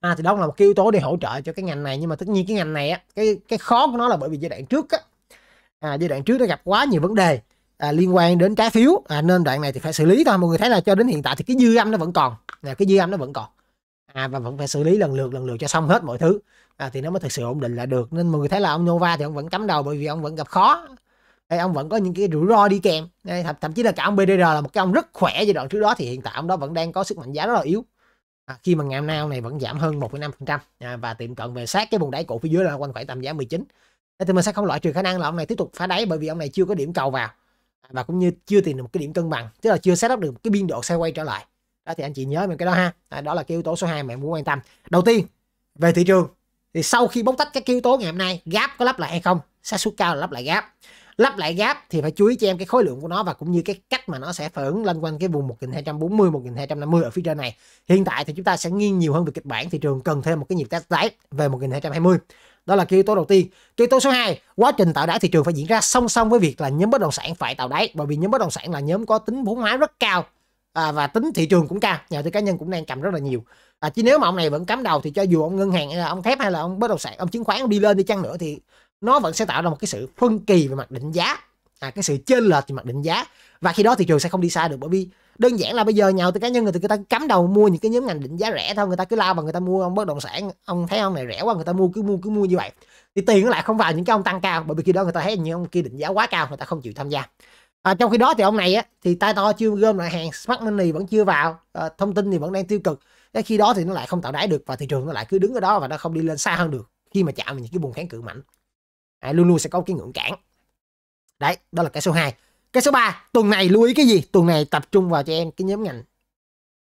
à, thì đó là một cái yếu tố để hỗ trợ cho cái ngành này nhưng mà tất nhiên cái ngành này á cái cái khó của nó là bởi vì giai đoạn trước á à, giai đoạn trước nó gặp quá nhiều vấn đề à, liên quan đến trái phiếu à, nên đoạn này thì phải xử lý thôi mọi người thấy là cho đến hiện tại thì cái dư âm nó vẫn còn là cái dư âm nó vẫn còn à, và vẫn phải xử lý lần lượt lần lượt cho xong hết mọi thứ à, thì nó mới thực sự ổn định lại được nên mọi người thấy là ông Nova thì ông vẫn cắm đầu bởi vì ông vẫn gặp khó Ê, ông vẫn có những cái rủi ro đi kèm Ê, thậm, thậm chí là cả ông BDR là một cái ông rất khỏe giai đoạn trước đó thì hiện tại ông đó vẫn đang có sức mạnh giá rất là yếu à, khi mà ngày hôm nay này vẫn giảm hơn 1,5% à, và tiệm cận về sát cái vùng đáy cổ phía dưới là quanh khoảng tầm giá 19 Thế thì mình sẽ không loại trừ khả năng là ông này tiếp tục phá đáy bởi vì ông này chưa có điểm cầu vào à, và cũng như chưa tìm được một cái điểm cân bằng tức là chưa xác up được cái biên độ xe quay trở lại đó thì anh chị nhớ mình cái đó ha à, đó là cái yếu tố số 2 mà em muốn quan tâm đầu tiên về thị trường thì sau khi bóc tách các yếu tố ngày hôm nay gáp có lắp lại hay không xác suất cao là lắp lại gáp lắp lại gáp thì phải chú ý cho em cái khối lượng của nó và cũng như cái cách mà nó sẽ phản lên quanh cái vùng 1240 1250 ở phía trên này hiện tại thì chúng ta sẽ nghiêng nhiều hơn về kịch bản thị trường cần thêm một cái nhịp test đáy về 1220 đó là cái yếu tố đầu tiên cái yếu tố số 2 quá trình tạo đáy thị trường phải diễn ra song song với việc là nhóm bất động sản phải tạo đáy bởi vì nhóm bất động sản là nhóm có tính vốn hóa rất cao à, và tính thị trường cũng cao nhà tư cá nhân cũng đang cầm rất là nhiều à, chứ nếu mà ông này vẫn cắm đầu thì cho dù ông ngân hàng hay là ông thép hay là ông bất động sản ông chứng khoán ông đi lên đi chăng nữa thì nó vẫn sẽ tạo ra một cái sự phân kỳ về mặt định giá à, cái sự chênh lệch về mặt định giá và khi đó thị trường sẽ không đi xa được bởi vì đơn giản là bây giờ nhà đầu tư cá nhân người ta cắm đầu mua những cái nhóm ngành định giá rẻ thôi người ta cứ lao vào người ta mua ông bất động sản ông thấy ông này rẻ quá người ta mua cứ mua cứ mua như vậy thì tiền nó lại không vào những cái ông tăng cao bởi vì khi đó người ta thấy những ông kia định giá quá cao người ta không chịu tham gia à, trong khi đó thì ông này á, thì tay to chưa gom lại hàng smart money vẫn chưa vào à, thông tin thì vẫn đang tiêu cực cái khi đó thì nó lại không tạo đáy được và thị trường nó lại cứ đứng ở đó và nó không đi lên xa hơn được khi mà chạm vào những cái vùng kháng cự mạnh à, luôn luôn sẽ có cái ngưỡng cản đấy đó là cái số 2 cái số 3 tuần này lưu ý cái gì tuần này tập trung vào cho em cái nhóm ngành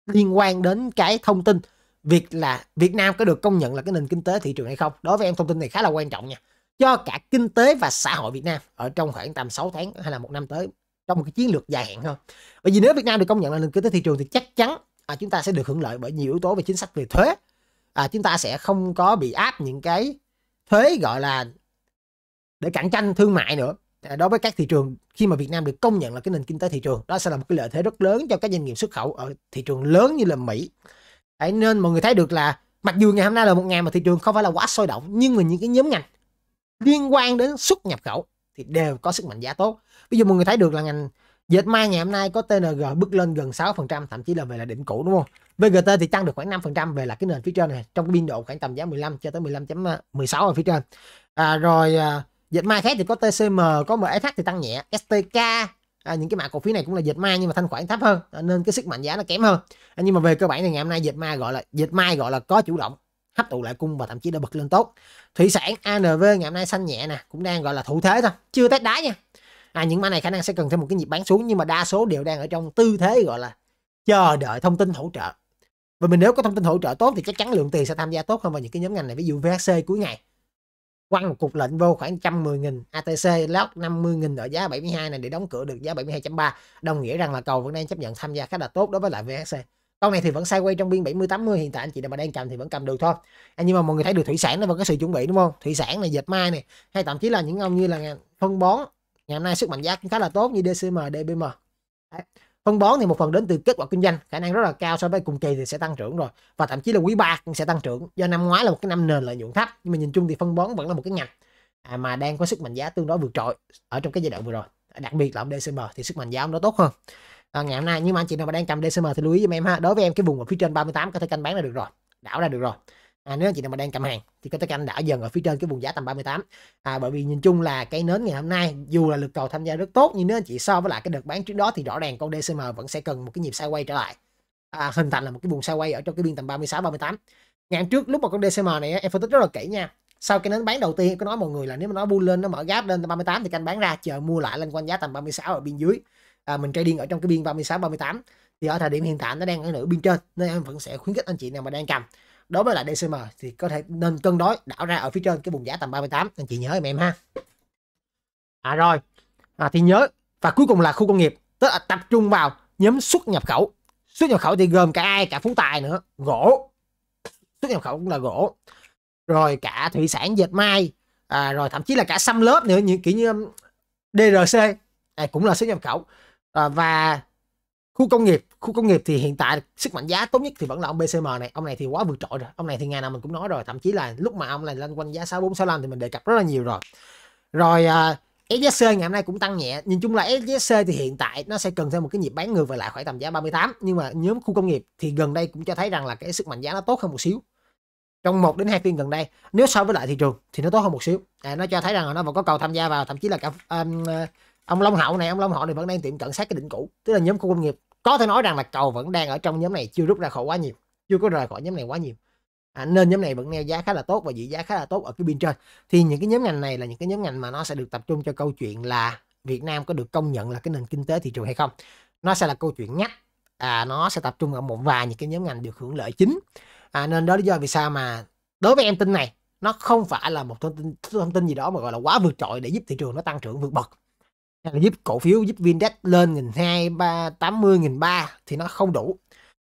liên quan đến cái thông tin việc là Việt Nam có được công nhận là cái nền kinh tế thị trường hay không đối với em thông tin này khá là quan trọng nha cho cả kinh tế và xã hội Việt Nam ở trong khoảng tầm 6 tháng hay là một năm tới trong một cái chiến lược dài hạn hơn bởi vì nếu Việt Nam được công nhận là nền kinh tế thị trường thì chắc chắn à, chúng ta sẽ được hưởng lợi bởi nhiều yếu tố về chính sách về thuế à, chúng ta sẽ không có bị áp những cái thuế gọi là để cạnh tranh thương mại nữa à, đối với các thị trường khi mà Việt Nam được công nhận là cái nền kinh tế thị trường đó sẽ là một cái lợi thế rất lớn cho các doanh nghiệp xuất khẩu ở thị trường lớn như là Mỹ Đấy, nên mọi người thấy được là mặc dù ngày hôm nay là một ngày mà thị trường không phải là quá sôi động nhưng mà những cái nhóm ngành liên quan đến xuất nhập khẩu thì đều có sức mạnh giá tốt Ví dụ mọi người thấy được là ngành dệt may ngày hôm nay có TNG bước lên gần 6% thậm chí là về là đỉnh cũ đúng không VGT thì tăng được khoảng 5% về là cái nền phía trên này trong cái biên độ khoảng tầm giá 15 cho tới 15.16 ở à, phía trên à, rồi à, dệt mai khác thì có TCM có MSH thì tăng nhẹ STK à, những cái mã cổ phiếu này cũng là dệt mai nhưng mà thanh khoản thấp hơn à, nên cái sức mạnh giá nó kém hơn à, nhưng mà về cơ bản thì ngày hôm nay dệt mai gọi là dệt mai gọi là có chủ động hấp thụ lại cung và thậm chí đã bật lên tốt thủy sản ANV ngày hôm nay xanh nhẹ nè cũng đang gọi là thủ thế thôi chưa test đáy nha à, những mã này khả năng sẽ cần thêm một cái nhịp bán xuống nhưng mà đa số đều đang ở trong tư thế gọi là chờ đợi thông tin hỗ trợ và mình nếu có thông tin hỗ trợ tốt thì chắc chắn lượng tiền sẽ tham gia tốt hơn vào những cái nhóm ngành này ví dụ VHC cuối ngày quăng một cục lệnh vô khoảng 110.000 ATC lót 50.000 ở giá 72 này để đóng cửa được giá 72.3 đồng nghĩa rằng là cầu vẫn đang chấp nhận tham gia khá là tốt đối với lại VHC con này thì vẫn sai quay trong biên 70 80 hiện tại anh chị nào mà đang cầm thì vẫn cầm được thôi à, nhưng mà mọi người thấy được thủy sản nó vẫn có sự chuẩn bị đúng không thủy sản này dệt mai này hay thậm chí là những ông như là phân bón ngày hôm nay sức mạnh giá cũng khá là tốt như DCM DBM Đấy phân bón thì một phần đến từ kết quả kinh doanh khả năng rất là cao so với cùng kỳ thì sẽ tăng trưởng rồi và thậm chí là quý ba cũng sẽ tăng trưởng do năm ngoái là một cái năm nền lợi nhuận thấp nhưng mà nhìn chung thì phân bón vẫn là một cái ngành à, mà đang có sức mạnh giá tương đối vượt trội ở trong cái giai đoạn vừa rồi à, đặc biệt là ông DCM thì sức mạnh giá ông nó tốt hơn à, ngày hôm nay nhưng mà anh chị nào mà đang cầm DCM thì lưu ý giùm em ha đối với em cái vùng ở phía trên 38 có thể canh bán là được rồi đảo ra được rồi à, nếu anh chị nào mà đang cầm hàng thì có thể canh đã dần ở phía trên cái vùng giá tầm 38 à, bởi vì nhìn chung là cái nến ngày hôm nay dù là lực cầu tham gia rất tốt nhưng nếu anh chị so với lại cái đợt bán trước đó thì rõ ràng con DCM vẫn sẽ cần một cái nhịp sideways trở lại à, hình thành là một cái vùng sideways ở trong cái biên tầm 36 38 ngày trước lúc mà con DCM này em phân tích rất là kỹ nha sau cái nến bán đầu tiên có nói mọi người là nếu mà nó bull lên nó mở gap lên tầm 38 thì canh bán ra chờ mua lại lên quanh giá tầm 36 ở biên dưới à, mình điên ở trong cái biên 36 38 thì ở thời điểm hiện tại nó đang ở nửa biên trên nên em vẫn sẽ khuyến khích anh chị nào mà đang cầm đối với lại DCM thì có thể nên cân đối đảo ra ở phía trên cái vùng giá tầm 38 anh chị nhớ em em ha à rồi à, thì nhớ và cuối cùng là khu công nghiệp tức là tập trung vào nhóm xuất nhập khẩu xuất nhập khẩu thì gồm cả ai cả phú tài nữa gỗ xuất nhập khẩu cũng là gỗ rồi cả thủy sản dệt may à, rồi thậm chí là cả xăm lớp nữa những kiểu như um, DRC à, cũng là xuất nhập khẩu à, và khu công nghiệp khu công nghiệp thì hiện tại sức mạnh giá tốt nhất thì vẫn là ông BCM này ông này thì quá vượt trội rồi ông này thì ngày nào mình cũng nói rồi thậm chí là lúc mà ông này lên quanh giá 64 65 thì mình đề cập rất là nhiều rồi rồi uh, à, SJC ngày hôm nay cũng tăng nhẹ nhìn chung là SJC thì hiện tại nó sẽ cần thêm một cái nhịp bán ngược về lại khoảng tầm giá 38 nhưng mà nhóm khu công nghiệp thì gần đây cũng cho thấy rằng là cái sức mạnh giá nó tốt hơn một xíu trong một đến hai phiên gần đây nếu so với lại thị trường thì nó tốt hơn một xíu à, nó cho thấy rằng là nó vẫn có cầu tham gia vào thậm chí là cả um, à, ông Long Hậu này ông Long Hậu này vẫn đang tiệm cận sát cái đỉnh cũ tức là nhóm khu công nghiệp có thể nói rằng là cầu vẫn đang ở trong nhóm này chưa rút ra khỏi quá nhiều chưa có rời khỏi nhóm này quá nhiều à, nên nhóm này vẫn neo giá khá là tốt và giữ giá khá là tốt ở cái biên trên thì những cái nhóm ngành này là những cái nhóm ngành mà nó sẽ được tập trung cho câu chuyện là Việt Nam có được công nhận là cái nền kinh tế thị trường hay không nó sẽ là câu chuyện nhắc à, nó sẽ tập trung ở một vài những cái nhóm ngành được hưởng lợi chính à, nên đó lý do vì sao mà đối với em tin này nó không phải là một thông tin thông tin gì đó mà gọi là quá vượt trội để giúp thị trường nó tăng trưởng vượt bậc hay là giúp cổ phiếu giúp Vindex lên nghìn hai ba tám mươi nghìn ba thì nó không đủ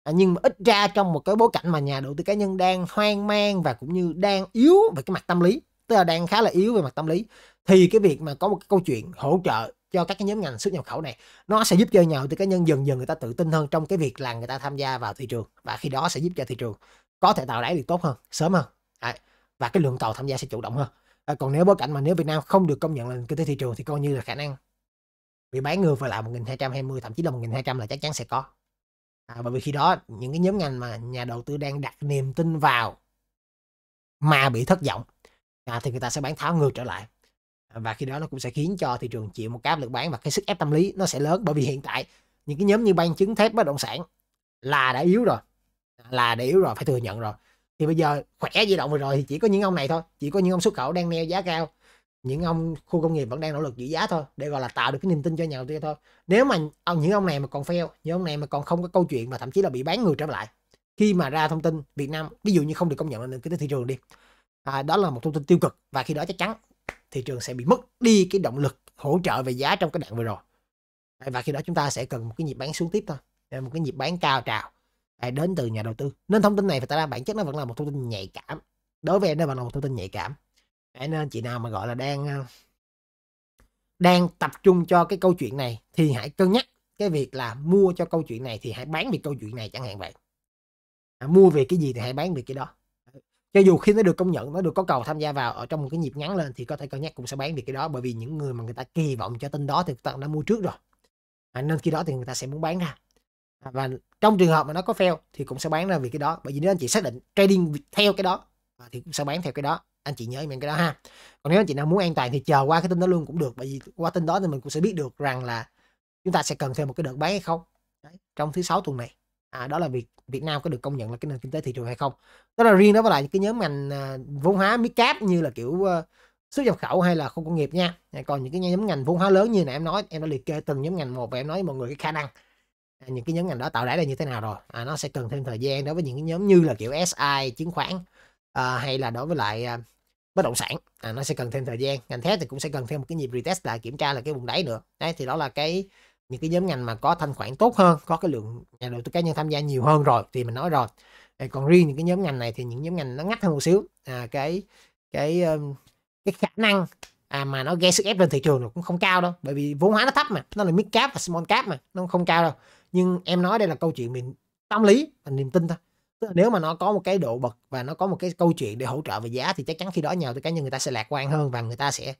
à, nhưng mà ít ra trong một cái bối cảnh mà nhà đầu tư cá nhân đang hoang mang và cũng như đang yếu về cái mặt tâm lý tức là đang khá là yếu về mặt tâm lý thì cái việc mà có một cái câu chuyện hỗ trợ cho các cái nhóm ngành xuất nhập khẩu này nó sẽ giúp cho nhà đầu tư cá nhân dần dần người ta tự tin hơn trong cái việc là người ta tham gia vào thị trường và khi đó sẽ giúp cho thị trường có thể tạo đáy được tốt hơn sớm hơn Đấy. và cái lượng cầu tham gia sẽ chủ động hơn à, còn nếu bối cảnh mà nếu Việt Nam không được công nhận là kinh tế thị trường thì coi như là khả năng bị bán ngược vào lại 1220 thậm chí là 1200 là chắc chắn sẽ có à, bởi vì khi đó những cái nhóm ngành mà nhà đầu tư đang đặt niềm tin vào mà bị thất vọng à, thì người ta sẽ bán tháo ngược trở lại à, và khi đó nó cũng sẽ khiến cho thị trường chịu một cái áp lực bán và cái sức ép tâm lý nó sẽ lớn bởi vì hiện tại những cái nhóm như ban chứng thép bất động sản là đã yếu rồi là đã yếu rồi phải thừa nhận rồi thì bây giờ khỏe di động vừa rồi thì chỉ có những ông này thôi chỉ có những ông xuất khẩu đang neo giá cao những ông khu công nghiệp vẫn đang nỗ lực giữ giá thôi để gọi là tạo được cái niềm tin cho nhà đầu tư thôi nếu mà ông những ông này mà còn fail những ông này mà còn không có câu chuyện mà thậm chí là bị bán người trở lại khi mà ra thông tin Việt Nam ví dụ như không được công nhận là nền kinh tế thị trường đi à, đó là một thông tin tiêu cực và khi đó chắc chắn thị trường sẽ bị mất đi cái động lực hỗ trợ về giá trong cái đoạn vừa rồi và khi đó chúng ta sẽ cần một cái nhịp bán xuống tiếp thôi một cái nhịp bán cao trào à, đến từ nhà đầu tư nên thông tin này phải ra bản chất nó vẫn là một thông tin nhạy cảm đối với em nó vẫn là một thông tin nhạy cảm Thế nên chị nào mà gọi là đang ờ, đang tập trung cho cái câu chuyện này thì hãy cân nhắc cái việc là mua cho câu chuyện này thì hãy bán vì câu chuyện này chẳng hạn vậy. À, mua về cái gì thì hãy bán về cái đó. Cho dù khi nó được công nhận, nó được có cầu tham gia vào ở trong một cái nhịp ngắn lên thì có thể cân nhắc cũng sẽ bán về cái đó bởi vì những người mà người ta kỳ vọng cho tin đó thì người ta đã mua trước rồi. À, nên khi đó thì người ta sẽ muốn bán ra à, và trong trường hợp mà nó có fail thì cũng sẽ bán ra vì cái đó bởi vì nếu anh chị xác định trading theo cái đó à, thì cũng sẽ bán theo cái đó anh chị nhớ em cái đó ha còn nếu anh chị nào muốn an toàn thì chờ qua cái tin đó luôn cũng được bởi vì qua tin đó thì mình cũng sẽ biết được rằng là chúng ta sẽ cần thêm một cái đợt bán hay không Đấy, trong thứ sáu tuần này à, đó là việc Việt Nam có được công nhận là cái nền kinh tế thị trường hay không đó là riêng đó với lại cái nhóm ngành à, vốn hóa mid cap như là kiểu à, xuất nhập khẩu hay là khu công nghiệp nha còn những cái nhóm ngành vốn hóa lớn như nãy em nói em đã liệt kê từng nhóm ngành một và em nói với mọi người cái khả năng à, những cái nhóm ngành đó tạo đáy là như thế nào rồi à, nó sẽ cần thêm thời gian đối với những cái nhóm như là kiểu SI chứng khoán à, hay là đối với lại à, bất động sản à, nó sẽ cần thêm thời gian ngành thép thì cũng sẽ cần thêm một cái nhịp retest lại kiểm tra là cái vùng đáy nữa đấy thì đó là cái những cái nhóm ngành mà có thanh khoản tốt hơn có cái lượng nhà đầu tư cá nhân tham gia nhiều hơn rồi thì mình nói rồi còn riêng những cái nhóm ngành này thì những nhóm ngành nó ngắt hơn một xíu à, cái cái cái khả năng à, mà nó gây sức ép lên thị trường nó cũng không cao đâu bởi vì vốn hóa nó thấp mà nó là mid cap và small cap mà nó không cao đâu nhưng em nói đây là câu chuyện mình tâm lý và niềm tin thôi nếu mà nó có một cái độ bật và nó có một cái câu chuyện để hỗ trợ về giá thì chắc chắn khi đó nhà đầu tư cá nhân người ta sẽ lạc quan hơn và người ta sẽ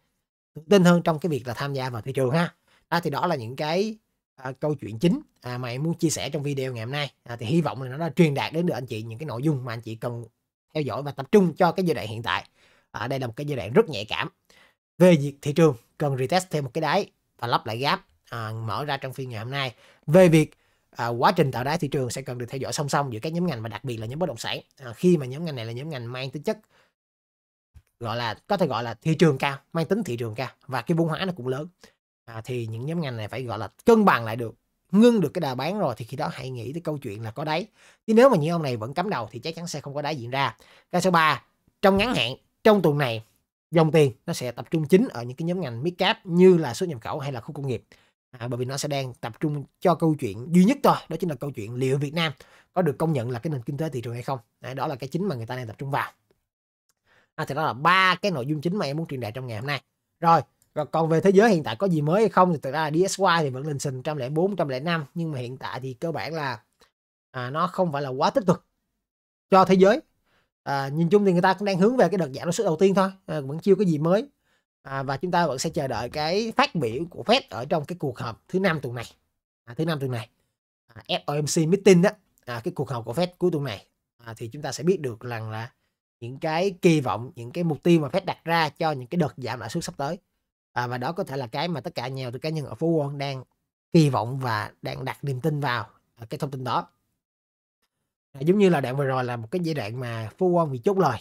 tin hơn trong cái việc là tham gia vào thị trường ha đó thì đó là những cái à, câu chuyện chính à, mà em muốn chia sẻ trong video ngày hôm nay à, thì hy vọng là nó đã truyền đạt đến được anh chị những cái nội dung mà anh chị cần theo dõi và tập trung cho cái giai đoạn hiện tại à, đây là một cái giai đoạn rất nhạy cảm về việc thị trường cần retest thêm một cái đáy và lắp lại gáp à, mở ra trong phiên ngày hôm nay về việc à, quá trình tạo đáy thị trường sẽ cần được theo dõi song song giữa các nhóm ngành và đặc biệt là nhóm bất động sản à, khi mà nhóm ngành này là nhóm ngành mang tính chất gọi là có thể gọi là thị trường cao mang tính thị trường cao và cái vốn hóa nó cũng lớn à, thì những nhóm ngành này phải gọi là cân bằng lại được ngưng được cái đà bán rồi thì khi đó hãy nghĩ tới câu chuyện là có đáy chứ nếu mà những ông này vẫn cắm đầu thì chắc chắn sẽ không có đáy diễn ra cái số 3 trong ngắn hạn trong tuần này dòng tiền nó sẽ tập trung chính ở những cái nhóm ngành mid cap như là xuất nhập khẩu hay là khu công nghiệp à, bởi vì nó sẽ đang tập trung cho câu chuyện duy nhất thôi đó chính là câu chuyện liệu Việt Nam có được công nhận là cái nền kinh tế thị trường hay không à, đó là cái chính mà người ta đang tập trung vào à, thì đó là ba cái nội dung chính mà em muốn truyền đạt trong ngày hôm nay rồi còn về thế giới hiện tại có gì mới hay không thì thực ra là DSY thì vẫn lên sình 104, 105 nhưng mà hiện tại thì cơ bản là à, nó không phải là quá tích cực cho thế giới à, nhìn chung thì người ta cũng đang hướng về cái đợt giảm lãi suất đầu tiên thôi à, vẫn chưa có gì mới à, và chúng ta vẫn sẽ chờ đợi cái phát biểu của Fed ở trong cái cuộc họp thứ năm tuần này à, thứ năm tuần này à, FOMC meeting đó à, cái cuộc họp của Fed cuối tuần này à, thì chúng ta sẽ biết được rằng là những cái kỳ vọng những cái mục tiêu mà Fed đặt ra cho những cái đợt giảm lãi suất sắp tới à, và đó có thể là cái mà tất cả nhà đầu tư cá nhân ở phú Wall đang kỳ vọng và đang đặt niềm tin vào à, cái thông tin đó à, giống như là đoạn vừa rồi là một cái giai đoạn mà phú Wall bị chốt lời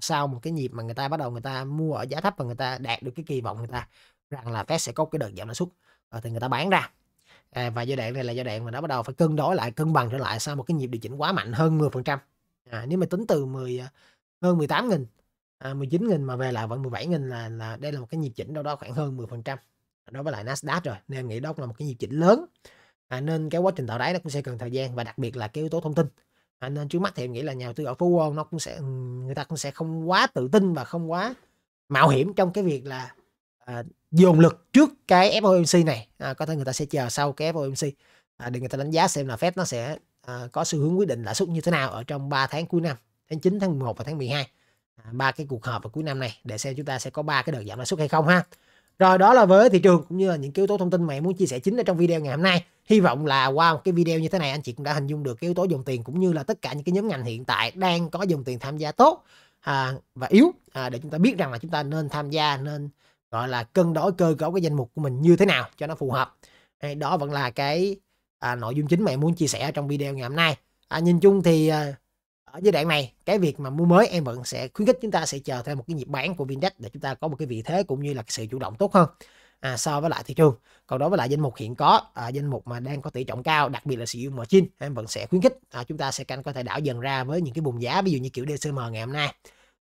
sau một cái nhịp mà người ta bắt đầu người ta mua ở giá thấp và người ta đạt được cái kỳ vọng người ta rằng là Fed sẽ có cái đợt giảm lãi suất ờ, thì người ta bán ra à, và giai đoạn này là giai đoạn mà nó bắt đầu phải cân đối lại cân bằng trở lại sau một cái nhịp điều chỉnh quá mạnh hơn 10% à, nếu mà tính từ 10 à, hơn 18 nghìn à, 19 nghìn mà về lại vẫn 17 nghìn là là đây là một cái nhịp chỉnh đâu đó khoảng hơn 10% đối với lại Nasdaq rồi nên nghĩ đó cũng là một cái nhịp chỉnh lớn à, nên cái quá trình tạo đáy nó cũng sẽ cần thời gian và đặc biệt là cái yếu tố thông tin à, nên trước mắt thì em nghĩ là nhà đầu tư ở phú Wall nó cũng sẽ ừ, người ta cũng sẽ không quá tự tin và không quá mạo hiểm trong cái việc là à, dồn lực trước cái FOMC này à, có thể người ta sẽ chờ sau cái FOMC à, để người ta đánh giá xem là Fed nó sẽ à, có xu hướng quyết định lãi suất như thế nào ở trong 3 tháng cuối năm tháng 9 tháng 11 và tháng 12 ba à, cái cuộc họp vào cuối năm này để xem chúng ta sẽ có ba cái đợt giảm lãi suất hay không ha rồi đó là với thị trường cũng như là những yếu tố thông tin mà em muốn chia sẻ chính ở trong video ngày hôm nay. Hy vọng là qua một cái video như thế này anh chị cũng đã hình dung được cái yếu tố dòng tiền cũng như là tất cả những cái nhóm ngành hiện tại đang có dòng tiền tham gia tốt à, và yếu à, để chúng ta biết rằng là chúng ta nên tham gia nên gọi là cân đối cơ cấu cái danh mục của mình như thế nào cho nó phù hợp. hay đó vẫn là cái à, nội dung chính mà em muốn chia sẻ trong video ngày hôm nay. À, nhìn chung thì à, ở giai đoạn này cái việc mà mua mới em vẫn sẽ khuyến khích chúng ta sẽ chờ thêm một cái nhịp bán của Vindex để chúng ta có một cái vị thế cũng như là sự chủ động tốt hơn à, so với lại thị trường còn đối với lại danh mục hiện có à, danh mục mà đang có tỷ trọng cao đặc biệt là sử dụng margin em vẫn sẽ khuyến khích à, chúng ta sẽ canh có thể đảo dần ra với những cái vùng giá ví dụ như kiểu DCM ngày hôm nay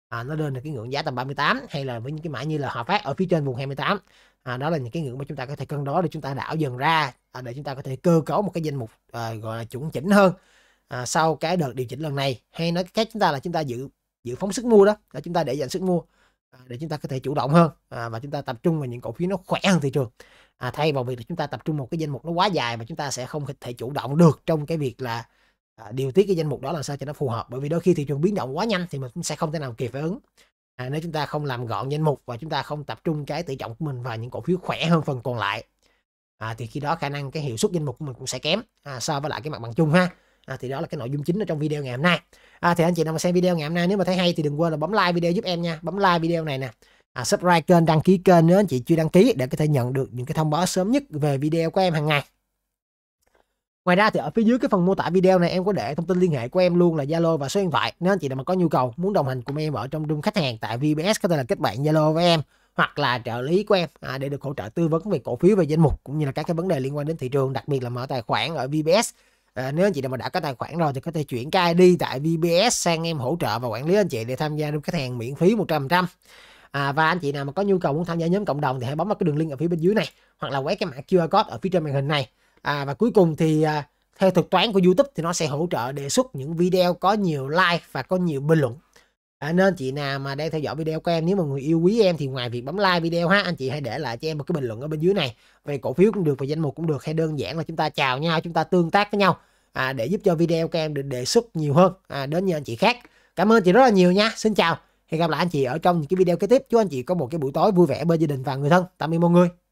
à, nó lên được cái ngưỡng giá tầm 38 hay là với những cái mã như là Hòa Phát ở phía trên vùng 28 à, đó là những cái ngưỡng mà chúng ta có thể cân đối để chúng ta đảo dần ra à, để chúng ta có thể cơ cấu một cái danh mục à, gọi là chuẩn chỉnh hơn à, sau cái đợt điều chỉnh lần này hay nói cách chúng ta là chúng ta giữ giữ phóng sức mua đó là chúng ta để dành sức mua à, để chúng ta có thể chủ động hơn à, và chúng ta tập trung vào những cổ phiếu nó khỏe hơn thị trường à, thay vào việc là chúng ta tập trung một cái danh mục nó quá dài mà chúng ta sẽ không thể chủ động được trong cái việc là à, điều tiết cái danh mục đó làm sao cho nó phù hợp bởi vì đôi khi thị trường biến động quá nhanh thì mình sẽ không thể nào kịp phản ứng à, nếu chúng ta không làm gọn danh mục và chúng ta không tập trung cái tỷ trọng của mình vào những cổ phiếu khỏe hơn phần còn lại à, thì khi đó khả năng cái hiệu suất danh mục của mình cũng sẽ kém à, so với lại cái mặt bằng chung ha à, thì đó là cái nội dung chính ở trong video ngày hôm nay à, thì anh chị nào mà xem video ngày hôm nay nếu mà thấy hay thì đừng quên là bấm like video giúp em nha bấm like video này nè à, subscribe kênh đăng ký kênh nếu anh chị chưa đăng ký để có thể nhận được những cái thông báo sớm nhất về video của em hàng ngày Ngoài ra thì ở phía dưới cái phần mô tả video này em có để thông tin liên hệ của em luôn là Zalo và số điện thoại. Nếu anh chị nào mà có nhu cầu muốn đồng hành cùng em ở trong room khách hàng tại VBS có thể là kết bạn Zalo với em hoặc là trợ lý của em à, để được hỗ trợ tư vấn về cổ phiếu về danh mục cũng như là các cái vấn đề liên quan đến thị trường đặc biệt là mở tài khoản ở VBS à, nếu anh chị nào mà đã có tài khoản rồi thì có thể chuyển cái ID tại VBS sang em hỗ trợ và quản lý anh chị để tham gia được khách hàng miễn phí 100%. À, và anh chị nào mà có nhu cầu muốn tham gia nhóm cộng đồng thì hãy bấm vào cái đường link ở phía bên dưới này hoặc là quét cái mã QR code ở phía trên màn hình này. À, và cuối cùng thì à, theo thuật toán của YouTube thì nó sẽ hỗ trợ đề xuất những video có nhiều like và có nhiều bình luận à, nên chị nào mà đang theo dõi video của em nếu mà người yêu quý em thì ngoài việc bấm like video ha anh chị hãy để lại cho em một cái bình luận ở bên dưới này về cổ phiếu cũng được về danh mục cũng được hay đơn giản là chúng ta chào nhau chúng ta tương tác với nhau à, để giúp cho video của em được đề xuất nhiều hơn à, đến như anh chị khác cảm ơn chị rất là nhiều nha xin chào hẹn gặp lại anh chị ở trong những cái video kế tiếp chúc anh chị có một cái buổi tối vui vẻ bên gia đình và người thân tạm biệt mọi người